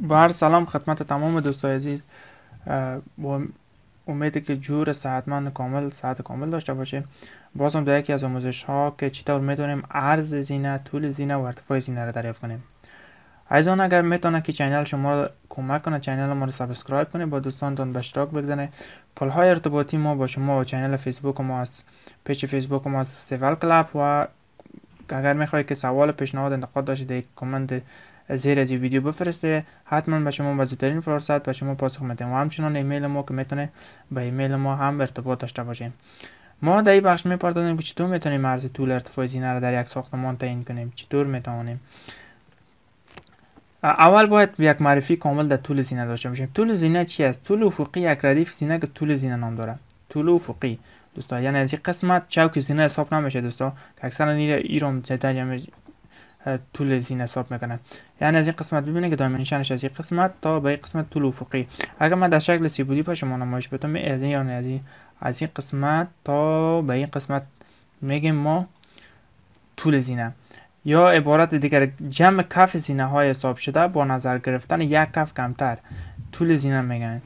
با هر سلام خدمت تمام دوستای عزیز با امیده که جور صحتمند کامل صحت کامل داشته باشه باز هم در یکی از آموزش ها که چطور میتونیم عرض زینه طول زینه و ارتفاع زینه را دریافت کنیم عزیزان اگر میتونه که چینل شما را کمک کنه چینل ما رو سابسکرایب کنه با دوستانتان به اشتراک بگذنه پل های ارتباطی ما با شما و چینل فیسبوک ما از پیچ فیسبوک ما از سیول کلاب و اگر میخواهید که سوال پیشنهاد انتقاد داشته در کامنت زیر از ویدیو بفرسته حتما به شما به زودترین فرصت به شما پاسخ میدیم و همچنان ایمیل ما که میتونه به ایمیل ما هم ارتباط داشته باشیم ما در این بخش میپردازیم که چطور میتونیم عرض طول ارتفاع زینه را در یک ساختمان تعیین کنیم چطور میتوانیم اول باید یک معرفی کامل در طول زینه داشته باشیم طول زینه چی است طول افقی یک ردیف زینه که طول زینه نام داره طول افقی دوستا یعنی از این قسمت چوک زینه حساب نمیشه دوستان که اکثرا ایران زدن یعنی طول زینه حساب میکنن یعنی از این قسمت ببینید که دایمنشنش از این قسمت تا به این قسمت طول افقی اگر من در شکل سی بودی شما نمایش بدم از این یعنی از این از این قسمت تا به این قسمت میگیم ما طول زینه یا عبارت دیگر جمع کف زینه های حساب شده با نظر گرفتن یک کف کمتر طول زینه میگن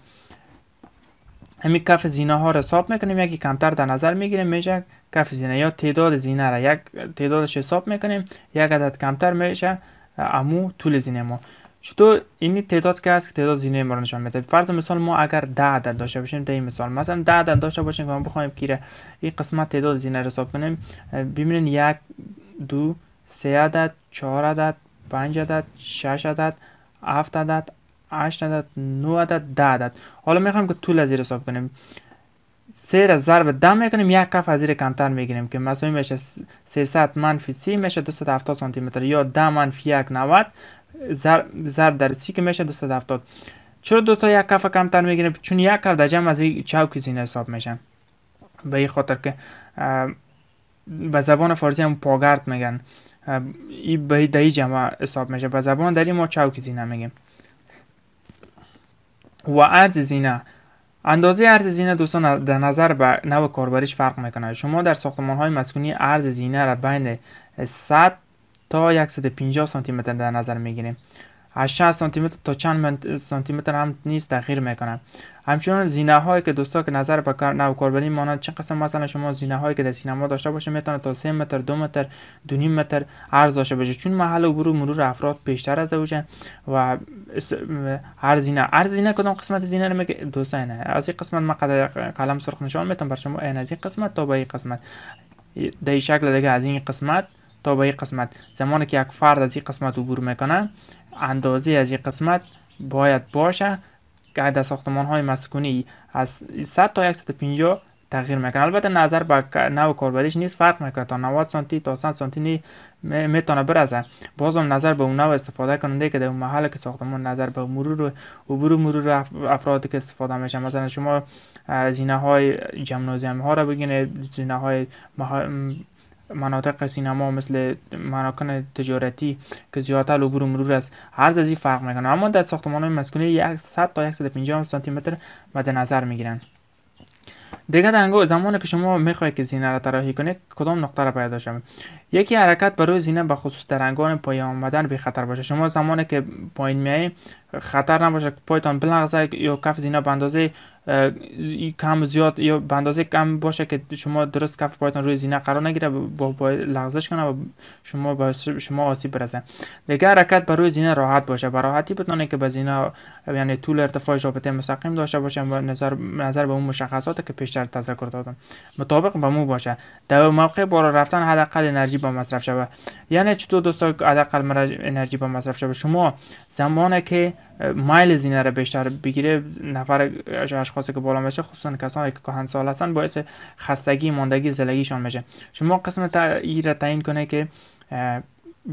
همین کف زینه ها را حساب میکنیم یکی کمتر در نظر میگیریم میشه کف زینه یا تعداد زینه را یک تعدادش حساب میکنیم یک عدد کمتر میشه امو طول زینه ما چطور این تعداد که است که تعداد زینه ما رو نشان میده فرض مثال ما اگر 10 عدد داشته باشیم در این مثال مثلا 10 عدد داشته باشیم که ما بخوایم کیره این قسمت تعداد زینه را حساب کنیم ببینید یک دو سه عدد چهار عدد پنج عدد شش عدد هفت عدد 8 عدد 9 عدد 10 عدد حالا میخوایم که طول از زیر حساب کنیم سه را ضرب ده میکنیم یک کف از زیر کمتر میگیریم که مساوی میشه 300 منفی 30 میشه 270 سانتی متر یا 10 منفی 1 90 ضرب در 30 که میشه 270 چرا دوستا یک کف کمتر میگیریم چون یک کف در جمع از چوکی زین حساب میشه به این خاطر که به زبان فارسی هم پاگرد میگن این به دایی جمع حساب میشه به زبان دری ما چوک زینه میگیم و ارز زینه اندازه ارز زینه دوستان در نظر به نوع کاربریش فرق میکنه شما در ساختمان های مسکونی ارز زینه را بین 100 تا 150 سانتی متر در نظر میگیریم از 60 سانتی متر تا چند سانتی متر هم نیست تغییر میکنه همچنان زینه هایی که دوستا که نظر به کار نوکاربری مانند چه قسم مثلا شما زینه هایی که در سینما داشته باشه میتونه تا 3 متر 2 متر 2.5 متر عرض داشته باشه چون محل عبور و مرور افراد بیشتر از دوجن و هر زینه هر زینه کدام قسمت زینه نمیگه میگه دو زینه از این قسمت من قلم سرخ نشان میتونم بر شما این از این قسمت تا به این قسمت در شکل دیگه از این قسمت تا به این قسمت زمانی که یک فرد از این قسمت عبور میکنه اندازه از این قسمت باید باشه که در ساختمان های مسکونی از 100 تا 150 تغییر میکنه البته نظر به نو کاربریش نیست فرق میکنه تا 90 سانتی تا 100 سانتی نی میتونه برزه. بازم نظر به اون نو استفاده کننده که در اون محل که ساختمان نظر به مرور و عبور و مرور افراد که استفاده میشه مثلا شما زینه های جمنازیم ها را بگین زینه های مناطق سینما مثل مراکن تجارتی که زیادتر عبور و مرور است هر از این فرق میکنه اما در ساختمان های مسکونی 100 تا 150 سانتی متر مد نظر میگیرند دیگر انگاه، زمانی که شما میخواهید که زینه را طراحی کنید کدام نقطه را پیدا شوید یکی حرکت برای زینه به خصوص در هنگام پایان آمدن بی خطر باشه شما زمانی که پایین میای خطر نباشه پایتان بلغزه یا کف زینه به کم زیاد یا به اندازه کم باشه که شما درست کف پایتان روی زینه قرار نگیره با, لغزش کنه و شما با شما آسیب برسه دیگه حرکت بر روی زینه راحت باشه به راحتی که به زینه یعنی طول ارتفاع رابطه مستقیم داشته باشه و نظر نظر به اون مشخصات که پیشتر تذکر دادم مطابق به مو باشه در موقع بالا رفتن حداقل انرژی با مصرف شود یعنی چطور دوستا حداقل انرژی با مصرف شود شما زمانی که مایل زینه را بیشتر بگیره نفر اشخاصی که بالا میشه خصوصا کسانی که سال هستن باعث خستگی ماندگی زلگیشان میشه شما قسم ای را تعیین کنه که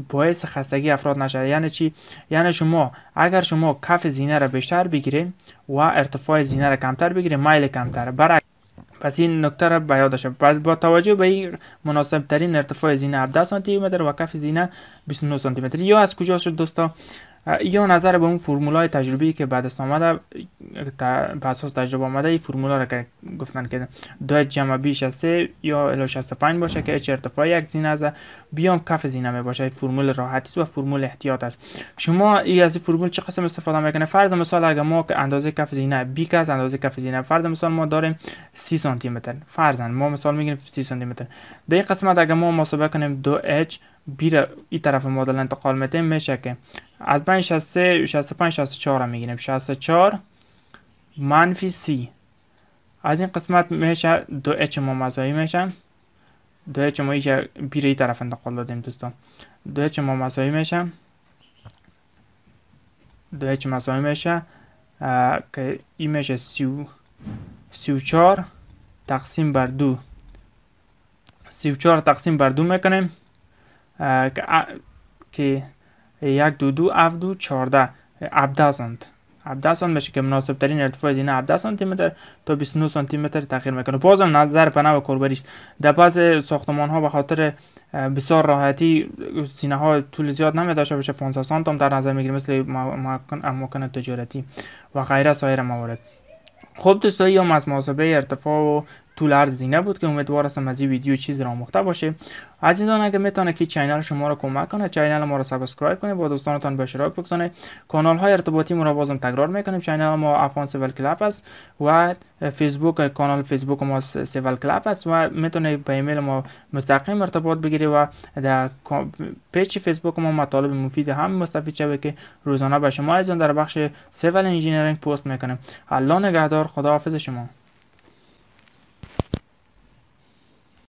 باعث خستگی افراد نشه یعنی چی یعنی شما اگر شما کف زینه را بیشتر بگیره و ارتفاع زینه را کمتر بگیره مایل کمتر برای پس این نکته را به یاد پس با توجه به این مناسب ترین ارتفاع زینه 17 سانتی متر و کف زینه 29 سانتی متر یا از کجا شد دوستا یا نظر به اون های تجربی که بعد از آمده به اساس تجربه آمده این فرمول را که گفتن که دو جمع بیش از یا الی 65 باشه که اچ ارتفاع یک زینه است بیام کف زینه می باشه فرمول راحتی است و فرمول احتیاط است شما ای از فرمول چه قسم استفاده میکنه فرض مثال اگر ما اندازه کف زینه بی که از اندازه کف زینه فرض مثال ما داریم 30 سانتی متر فرض ما مثال میگیم 30 سانتی متر در قسمت اگر ما محاسبه کنیم دو اچ بی این طرف معادله انتقال میتیم میشه که از من 63 65 64 هم میگیریم 64 منفی سی از این قسمت میشه دو اچ ما مزایی میشن دو اچ ما که بیره ای طرف انتقال دادیم دوستان دو اچ ما مزایی میشن دو اچ مزایی میشه که این میشه سی سی تقسیم بر دو سی و تقسیم بر دو میکنیم که یک دو دو دو، چارده عبده سانت عبده سانت میشه که مناسب ترین ارتفاع زینه 17 سانتی متر تا 29 سانتی متر تغییر میکنه بازم نظر پناه و کربریش در بعض ساختمان ها به خاطر بسیار راحتی سینه ها طول زیاد نمی داشته باشه 500 سانت هم در نظر میگیره مثل اماکن تجارتی و غیره سایر موارد خب دوستایی هم از محاسبه ارتفاع و طول زینه بود که امیدوار هستم از این ویدیو چیز را آموخته باشه عزیزان اگه میتونه که چینل شما را کمک کنه چینل ما را سابسکرایب کنه با دوستانتان به اشتراک بگذاره کانال های ارتباطی ما را بازم تکرار میکنیم چینل ما افغان سیول کلاب است و فیسبوک کانال فیسبوک ما سیول کلاب است و میتونه به ایمیل ما مستقیم ارتباط بگیره و در پیچ فیسبوک ما مطالب مفید هم مستفید که روزانه به شما عزیزان در بخش سیول انجینیرینگ پست میکنیم الله نگهدار خداحافظ شما